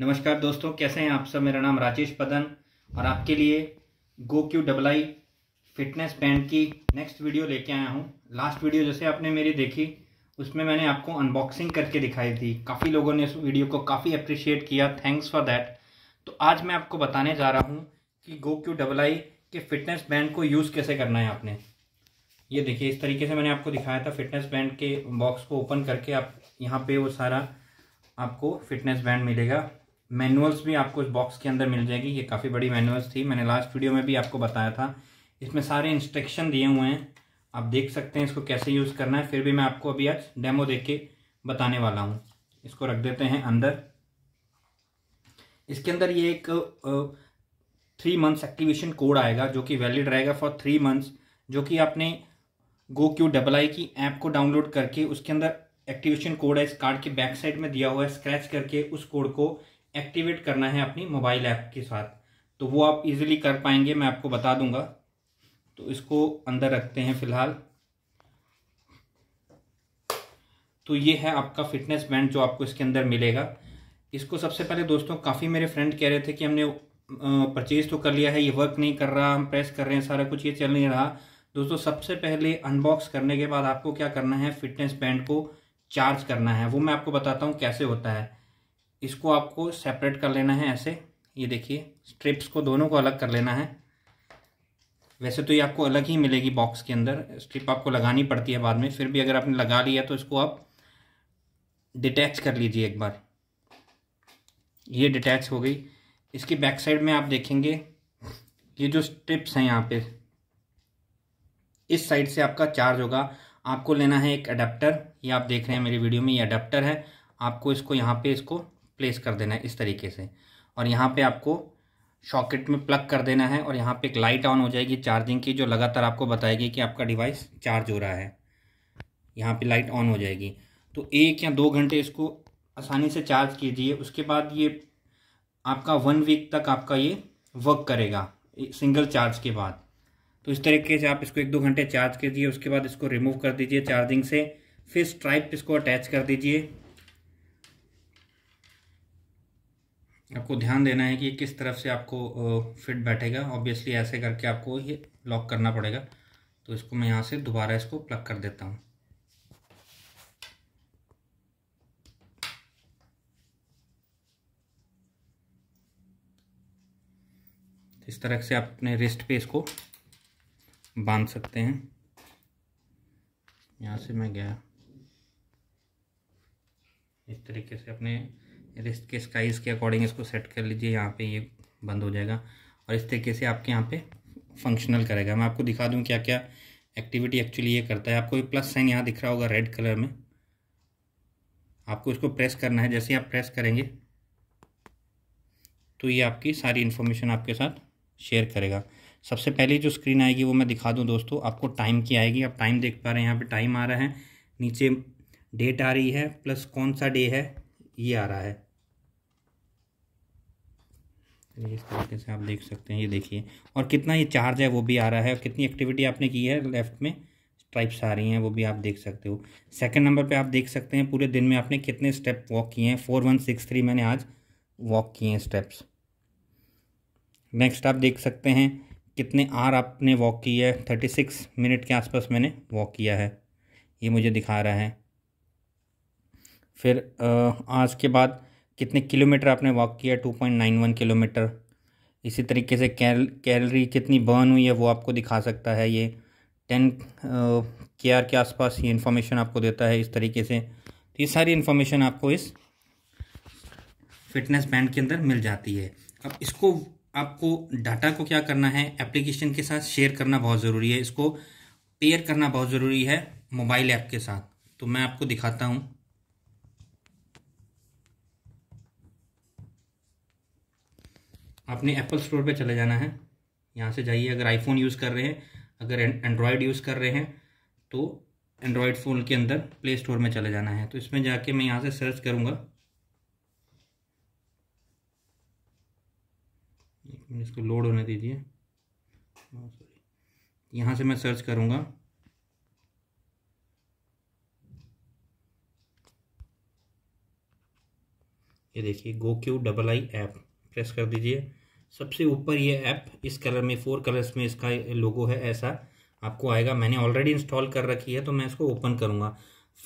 नमस्कार दोस्तों कैसे हैं आप सब मेरा नाम राजेश पदन और आपके लिए go Q double I fitness band की नेक्स्ट वीडियो लेके आया हूँ लास्ट वीडियो जैसे आपने मेरी देखी उसमें मैंने आपको अनबॉक्सिंग करके दिखाई थी काफ़ी लोगों ने उस वीडियो को काफ़ी अप्रिशिएट किया थैंक्स फॉर दैट तो आज मैं आपको बताने जा रहा हूँ कि गो क्यू डबल आई के फिटनेस बैंड को यूज़ कैसे करना है आपने ये देखिए इस तरीके से मैंने आपको दिखाया था फिटनेस बैंड के बॉक्स को ओपन करके आप यहाँ पे वो सारा आपको फिटनेस बैंड मिलेगा मैनुअल्स भी आपको इस बॉक्स के अंदर मिल जाएगी ये काफ़ी बड़ी मैनुअल्स थी मैंने लास्ट वीडियो में भी आपको बताया था इसमें सारे इंस्ट्रक्शन दिए हुए हैं आप देख सकते हैं इसको कैसे यूज़ करना है फिर भी मैं आपको अभी आज डेमो देख के बताने वाला हूँ इसको रख देते हैं अंदर इसके अंदर ये एक थ्री मंथ्स एक्टिवेशन कोड आएगा जो कि वैलिड रहेगा फॉर थ्री मंथ्स जो कि आपने गो क्यू डबल आई की ऐप को डाउनलोड करके उसके अंदर एक्टिवेशन कोड है इस कार्ड के बैक साइड में दिया हुआ है स्क्रैच करके उस कोड को एक्टिवेट करना है अपनी मोबाइल ऐप के साथ तो वो आप इजीली कर पाएंगे मैं आपको बता दूंगा तो इसको अंदर रखते हैं फिलहाल तो ये है आपका फिटनेस बैंड जो आपको इसके अंदर मिलेगा इसको सबसे पहले दोस्तों काफ़ी मेरे फ्रेंड कह रहे थे कि हमने परचेज़ तो कर लिया है ये वर्क नहीं कर रहा हम प्रेस कर रहे हैं सारा कुछ ये चल नहीं रहा दोस्तों सबसे पहले अनबॉक्स करने के बाद आपको क्या करना है फिटनेस बैंड को चार्ज करना है वो मैं आपको बताता हूँ कैसे होता है इसको आपको सेपरेट कर लेना है ऐसे ये देखिए स्ट्रिप्स को दोनों को अलग कर लेना है वैसे तो ये आपको अलग ही मिलेगी बॉक्स के अंदर स्ट्रिप आपको लगानी पड़ती है बाद में फिर भी अगर आपने लगा लिया तो इसको आप डिटैच कर लीजिए एक बार ये डिटैच हो गई इसकी बैक साइड में आप देखेंगे ये जो स्ट्रिप्स हैं यहाँ पे इस साइड से आपका चार्ज होगा आपको लेना है एक अडेप्टर ये आप देख रहे हैं मेरी वीडियो में ये अडेप्टर है आपको इसको यहाँ पे इसको प्लेस कर देना है इस तरीके से और यहाँ पे आपको शॉकेट में प्लग कर देना है और यहाँ पे एक लाइट ऑन हो जाएगी चार्जिंग की जो लगातार आपको बताएगी कि आपका डिवाइस चार्ज हो रहा है यहाँ पे लाइट ऑन हो जाएगी तो एक या दो घंटे इसको आसानी से चार्ज कीजिए उसके बाद ये आपका वन वीक तक आपका ये वर्क करेगा सिंगल चार्ज के बाद तो इस तरीके से आप इसको एक दो घंटे चार्ज कीजिए उसके बाद इसको रिमूव कर दीजिए चार्जिंग से फिर स्ट्राइप इसको अटैच कर दीजिए आपको ध्यान देना है कि किस तरफ से आपको फिट बैठेगा ऑब्वियसली ऐसे करके आपको ये लॉक करना पड़ेगा तो इसको मैं यहाँ से दोबारा इसको प्लग कर देता हूँ इस तरह से आप अपने रिस्ट पे इसको बांध सकते हैं यहाँ से मैं गया इस तरीके से अपने रिस्ट के के अकॉर्डिंग इसको सेट कर लीजिए यहाँ पे ये बंद हो जाएगा और इस तरीके से आपके यहाँ पे फंक्शनल करेगा मैं आपको दिखा दूँ क्या क्या एक्टिविटी एक्चुअली ये करता है आपको ये प्लस साइन यहाँ दिख रहा होगा रेड कलर में आपको इसको प्रेस करना है जैसे आप प्रेस करेंगे तो ये आपकी सारी इन्फॉर्मेशन आपके साथ शेयर करेगा सबसे पहले जो स्क्रीन आएगी वो मैं दिखा दूँ दोस्तों आपको टाइम की आएगी आप टाइम देख पा रहे हैं यहाँ पर टाइम आ रहा है नीचे डेट आ रही है प्लस कौन सा डे है ये आ रहा है इस तरीके से आप देख सकते हैं ये देखिए और कितना ये चार्ज है वो भी आ रहा है कितनी एक्टिविटी आपने की है लेफ्ट में स्ट्राइप्स आ रही हैं वो भी आप देख सकते हो सेकंड नंबर पे आप देख सकते हैं पूरे दिन में आपने कितने स्टेप वॉक किए हैं फोर वन सिक्स थ्री मैंने आज वॉक किए हैं स्टेप्स नेक्स्ट आप देख सकते हैं कितने आर आपने वॉक की है थर्टी सिक्स मिनट के आसपास मैंने वॉक किया है ये मुझे दिखा रहा है फिर आज के बाद कितने किलोमीटर आपने वॉक किया two point nine one kilometre इसी तरीके से कैल कैलरी कितनी बर्न हुई है वो आपको दिखा सकता है ये टेन के आर के आसपास ये इन्फॉर्मेशन आपको देता है इस तरीके से तो ये सारी इन्फॉर्मेशन आपको इस फिटनेस बैंड के अंदर मिल जाती है अब इसको आपको डाटा को क्या करना है एप्लीकेशन के साथ शेयर करना बहुत ज़रूरी है इसको पेयर करना बहुत ज़रूरी है मोबाइल ऐप के साथ तो मैं आपको दिखाता हूँ आपने एप्पल स्टोर पे चले जाना है यहाँ से जाइए अगर आईफोन यूज़ कर रहे हैं अगर एंड्रॉयड यूज़ कर रहे हैं तो एंड्रॉयड फ़ोन के अंदर प्ले स्टोर में चले जाना है तो इसमें जाके मैं यहाँ से सर्च करूँगा इसको लोड होने दीजिए oh, यहाँ से मैं सर्च करूँगा ये देखिए go Q double I app press कर दीजिए सबसे ऊपर ये ऐप इस कलर में फोर कलर्स में इसका लोगो है ऐसा आपको आएगा मैंने ऑलरेडी इंस्टॉल कर रखी है तो मैं इसको ओपन करूँगा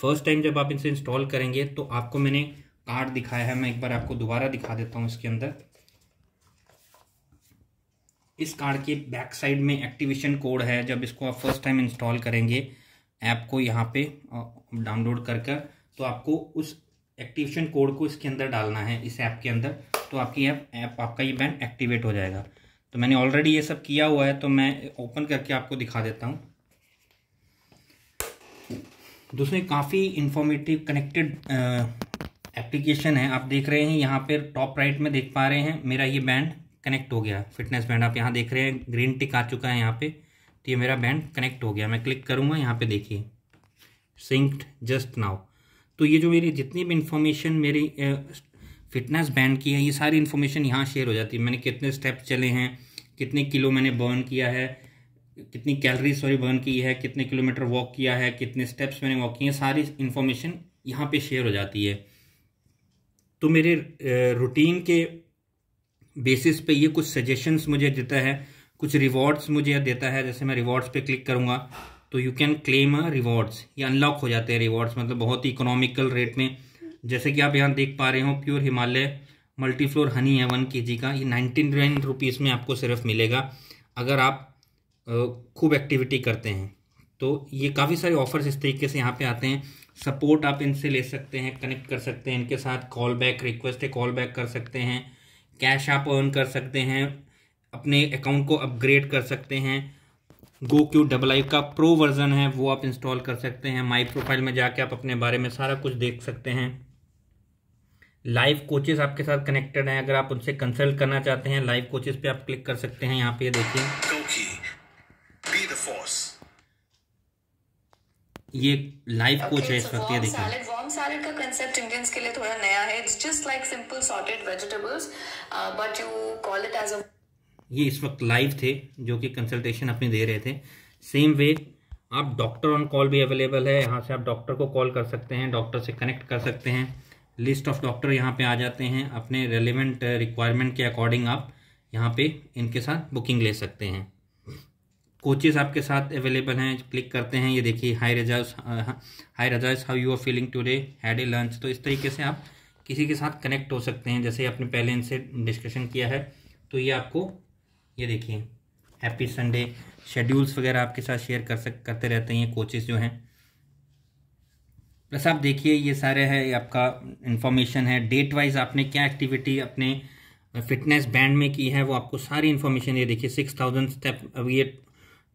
फर्स्ट टाइम जब आप इसे इंस्टॉल करेंगे तो आपको मैंने कार्ड दिखाया है मैं एक बार आपको दोबारा दिखा देता हूँ इसके अंदर इस कार्ड के बैक साइड में एक्टिवेशन कोड है जब इसको आप फर्स्ट टाइम इंस्टॉल करेंगे ऐप को यहाँ पे डाउनलोड कर तो आपको उस एक्टिवेशन कोड को इसके अंदर डालना है इस ऐप के अंदर तो आपकी ऐप ऐप आपका ये बैंड एक्टिवेट हो जाएगा तो मैंने ऑलरेडी ये सब किया हुआ है तो मैं ओपन करके आपको दिखा देता हूँ दूसरे काफ़ी इन्फॉर्मेटिव कनेक्टेड एप्लीकेशन है आप देख रहे हैं यहाँ पर टॉप राइट में देख पा रहे हैं मेरा ये बैंड कनेक्ट हो गया फिटनेस बैंड आप यहाँ देख रहे हैं ग्रीन टिक आ चुका है यहाँ पे तो ये मेरा बैंड कनेक्ट हो गया मैं क्लिक करूँगा यहाँ पे देखिए सिंक्ड जस्ट नाउ तो ये जो मेरी जितनी भी इन्फॉर्मेशन मेरी फिटनेस बैंड की है ये सारी इन्फॉर्मेशन यहाँ शेयर हो जाती है मैंने कितने स्टेप चले हैं कितने किलो मैंने बर्न किया है कितनी कैलरी सॉरी बर्न की है कितने किलोमीटर वॉक किया है कितने स्टेप्स मैंने वॉक किए हैं सारी इन्फॉर्मेशन यहाँ पे शेयर हो जाती है तो मेरे रूटीन के बेसिस पे ये कुछ सजेशंस मुझे देता है कुछ रिवॉर्ड्स मुझे देता है जैसे मैं रिवॉर्ड्स पे क्लिक करूँगा तो you can claim a rewards ये अनलॉक हो जाते हैं रिवॉर्ड्स मतलब बहुत ही इकोनॉमिकल रेट में जैसे कि आप यहाँ देख पा रहे हो प्योर हिमालय मल्टीफ्लोर हनी है वन के का ये नाइनटीन नाइन रुपीज़ में आपको सिर्फ मिलेगा अगर आप खूब एक्टिविटी करते हैं तो ये काफ़ी सारे ऑफर्स इस तरीके से यहाँ पे आते हैं सपोर्ट आप इनसे ले सकते हैं कनेक्ट कर सकते हैं इनके साथ कॉल बैक रिक्वेस्ट है कॉल बैक कर सकते हैं कैश आप अर्न कर सकते हैं अपने अकाउंट को अपग्रेड कर सकते हैं गो क्यू डबल आई का प्रो वर्जन है वो आप इंस्टॉल कर सकते हैं माई प्रोफाइल में जाके आप अपने बारे में सारा कुछ देख सकते हैं लाइव कोचेस आपके साथ कनेक्टेड हैं अगर आप उनसे कंसल्ट करना चाहते हैं लाइव कोचेस पे आप क्लिक कर सकते हैं यहाँ पे देखिए ये लाइव कोच है इस वक्त ये देखिए सैलेड का इंडियंस के लिए थोड़ा नया है it's just like simple sorted vegetables but you call it as a ये इस वक्त लाइव थे जो कि कंसल्टेशन अपने दे रहे थे सेम वे आप डॉक्टर ऑन कॉल भी अवेलेबल है यहाँ से आप डॉक्टर को कॉल कर सकते हैं डॉक्टर से कनेक्ट कर सकते हैं लिस्ट ऑफ डॉक्टर यहाँ पे आ जाते हैं अपने रेलिवेंट रिक्वायरमेंट uh, के अकॉर्डिंग आप यहाँ पे इनके साथ बुकिंग ले सकते हैं कोचेज आपके साथ अवेलेबल हैं क्लिक करते हैं ये देखिए हाई रजाज हाई रजाज how you are feeling today had a lunch तो इस तरीके से आप किसी के साथ कनेक्ट हो सकते हैं जैसे आपने पहले इनसे डिस्कशन किया है तो ये आपको ये देखिए हैप्पी संडे शेड्यूल्स वगैरह आपके साथ शेयर कर सक करते रहते हैं ये जो हैं प्लस आप देखिए ये सारे है ये आपका इन्फॉर्मेशन है डेट वाइज आपने क्या एक्टिविटी अपने फिटनेस बैंड में की है वो आपको सारी इन्फॉर्मेशन ये देखिए सिक्स थाउजेंड स्टेप अब ये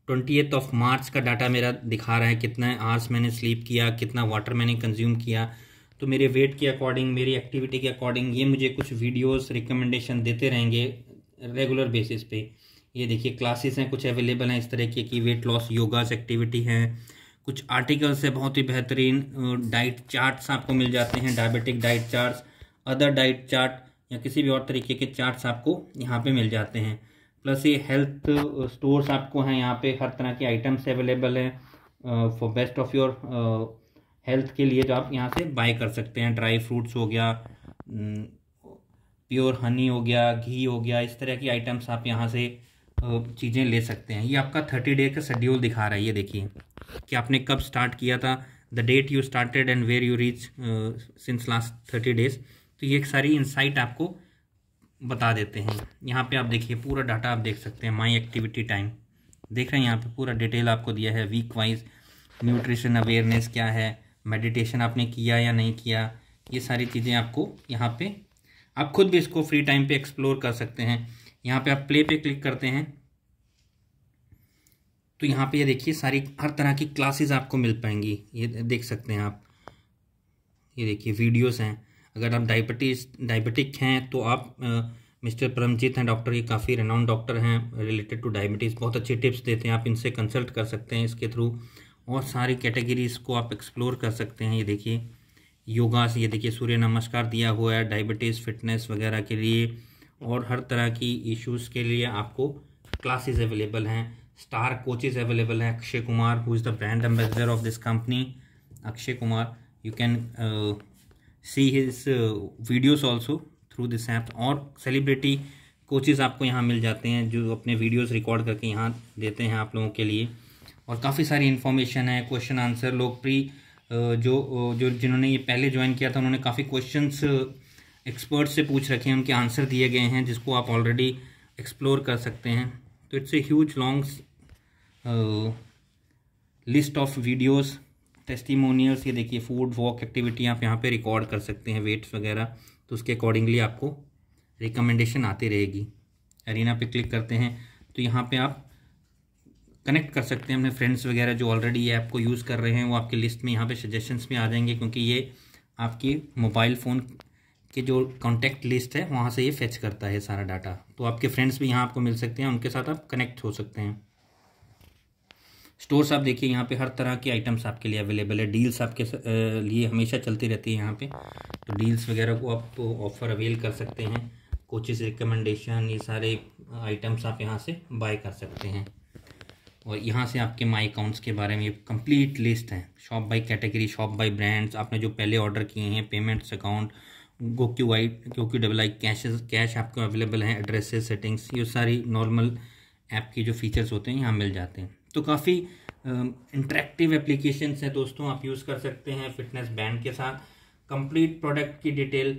ट्वेंटी एथ ऑफ मार्च का डाटा मेरा दिखा रहा है कितना आवर्स मैंने स्लीप किया कितना वाटर मैंने कंज्यूम किया तो मेरे वेट के अकॉर्डिंग मेरी एक्टिविटी के अकॉर्डिंग ये मुझे कुछ वीडियोस रिकमेंडेशन देते रहेंगे रेगुलर बेसिस पे ये देखिए क्लासेस हैं कुछ अवेलेबल हैं इस तरह की कि वेट लॉस योगास एक्टिविटी हैं कुछ आर्टिकल्स है बहुत ही बेहतरीन डाइट चार्ट्स आपको मिल जाते हैं diabetic diet charts other diet chart या किसी भी और तरीके के चार्ट्स आपको यहाँ पे मिल जाते हैं प्लस ये हेल्थ स्टोर्स आपको हैं यहाँ पे हर तरह के आइटम्स अवेलेबल हैं for best of your health के लिए जो आप यहाँ से बाय कर सकते हैं ड्राई फ्रूट्स हो गया प्योर हनी हो गया घी हो गया इस तरह की आइटम्स आप यहाँ से चीज़ें ले सकते हैं ये आपका थर्टी डे का शेड्यूल दिखा रहा है ये देखिए कि आपने कब स्टार्ट किया था the date you started and where you reach since last thirty days तो ये एक सारी इंसाइट आपको बता देते हैं यहाँ पे आप देखिए पूरा डाटा आप देख सकते हैं माई एक्टिविटी टाइम देख रहे हैं यहाँ पे पूरा डिटेल आपको दिया है वीक वाइज न्यूट्रिशन अवेयरनेस क्या है मेडिटेशन आपने किया या नहीं किया ये सारी चीज़ें आपको यहाँ पे आप खुद भी इसको फ्री टाइम पे एक्सप्लोर कर सकते हैं यहाँ पे आप प्ले पे क्लिक करते हैं तो यहाँ पे ये यह देखिए सारी हर तरह की क्लासेस आपको मिल पाएंगी ये देख सकते हैं आप ये देखिए वीडियोस हैं अगर आप डायबिटीज डायबिटिक हैं तो आप आ, मिस्टर परमजीत हैं डॉक्टर ये काफ़ी रेनाउंड डॉक्टर हैं रिलेटेड टू डायबिटीज़ बहुत अच्छे टिप्स देते हैं आप इनसे कंसल्ट कर सकते हैं इसके थ्रू और सारी कैटेगरीज़ को आप एक्सप्लोर कर सकते हैं ये देखिए योगा से ये देखिए सूर्य नमस्कार दिया हुआ है डायबिटीज़ फिटनेस वगैरह के लिए और हर तरह की इश्यूज़ के लिए आपको क्लासेस अवेलेबल हैं स्टार कोचेस अवेलेबल हैं Akshay Kumar who is the brand ambassador of this company Akshay Kumar you can see his videos also through this app और सेलिब्रिटी कोचेस आपको यहाँ मिल जाते हैं जो अपने वीडियोस रिकॉर्ड करके यहाँ देते हैं आप लोगों के लिए और काफ़ी सारी इन्फॉर्मेशन है क्वेश्चन आंसर लोकप्रिय uh, जो uh, जो जिन्होंने ये पहले ज्वाइन किया था उन्होंने काफ़ी क्वेश्चंस एक्सपर्ट से पूछ रखे हैं उनके आंसर दिए गए हैं जिसको आप ऑलरेडी एक्सप्लोर कर सकते हैं तो it's a huge long list of videos testimonials ये देखिए फूड वॉक एक्टिविटी आप यहाँ पे रिकॉर्ड कर सकते हैं वेट्स वगैरह तो उसके अकॉर्डिंगली आपको रिकमेंडेशन आती रहेगी अरिना पे क्लिक करते हैं तो यहाँ पे आप कनेक्ट कर सकते हैं अपने फ्रेंड्स वगैरह जो ऑलरेडी ये ऐप को यूज़ कर रहे हैं वो आपकी लिस्ट में यहाँ पे सजेशंस में आ जाएंगे क्योंकि ये आपकी मोबाइल फ़ोन के जो कॉन्टैक्ट लिस्ट है वहाँ से ये फेच करता है सारा डाटा तो आपके फ्रेंड्स भी यहाँ आपको मिल सकते हैं उनके साथ आप कनेक्ट हो सकते हैं स्टोर्स आप देखिए यहाँ पे हर तरह के आइटम्स आपके लिए अवेलेबल है डील्स आपके लिए हमेशा चलती रहती है यहाँ पे तो डील्स वगैरह को आप तो ऑफ़र अवेल कर सकते हैं कोचेस रिकमेंडेशन ये सारे आइटम्स आप यहाँ से बाय कर सकते हैं और यहाँ से आपके माई अकाउंट्स के बारे में कंप्लीट लिस्ट है shop by category shop by brands आपने जो पहले ऑर्डर किए हैं payments account GOQii Y Q double I cashes cash आपको अवेलेबल हैं एड्रेसेस सेटिंग्स ये सारी नॉर्मल ऐप के जो फीचर्स होते हैं यहाँ मिल जाते हैं तो काफ़ी इंटरेक्टिव एप्लीकेशंस हैं दोस्तों आप यूज़ कर सकते हैं फिटनेस बैंड के साथ कंप्लीट प्रोडक्ट की डिटेल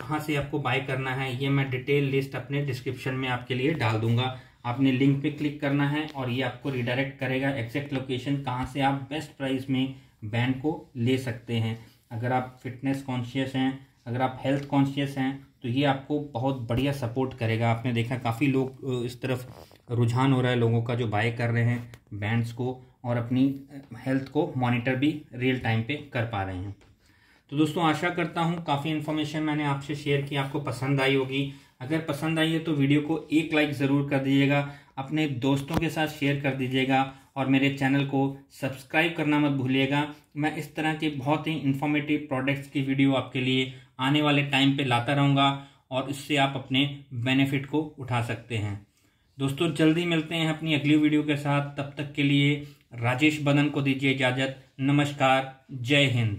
कहाँ से आपको बाय करना है ये मैं डिटेल लिस्ट अपने डिस्क्रिप्शन में आपके लिए डाल दूंगा आपने लिंक पे क्लिक करना है और ये आपको रिडायरेक्ट करेगा एग्जैक्ट लोकेशन कहाँ से आप बेस्ट प्राइस में बैंड को ले सकते हैं अगर आप फिटनेस कॉन्शियस हैं अगर आप हेल्थ कॉन्शियस हैं तो ये आपको बहुत बढ़िया सपोर्ट करेगा आपने देखा काफ़ी लोग इस तरफ रुझान हो रहा है लोगों का जो बाय कर रहे हैं बैंड्स को और अपनी हेल्थ को मॉनिटर भी रियल टाइम पे कर पा रहे हैं तो दोस्तों आशा करता हूँ काफ़ी इन्फॉर्मेशन मैंने आपसे शेयर की आपको पसंद आई होगी अगर पसंद आई है तो वीडियो को एक लाइक ज़रूर कर दीजिएगा अपने दोस्तों के साथ शेयर कर दीजिएगा और मेरे चैनल को सब्सक्राइब करना मत भूलिएगा मैं इस तरह के बहुत ही इन्फॉर्मेटिव प्रोडक्ट्स की वीडियो आपके लिए आने वाले टाइम पे लाता रहूँगा और इससे आप अपने बेनिफिट को उठा सकते हैं दोस्तों जल्दी मिलते हैं अपनी अगली वीडियो के साथ तब तक के लिए राजेश बदन को दीजिए इजाज़त नमस्कार जय हिंद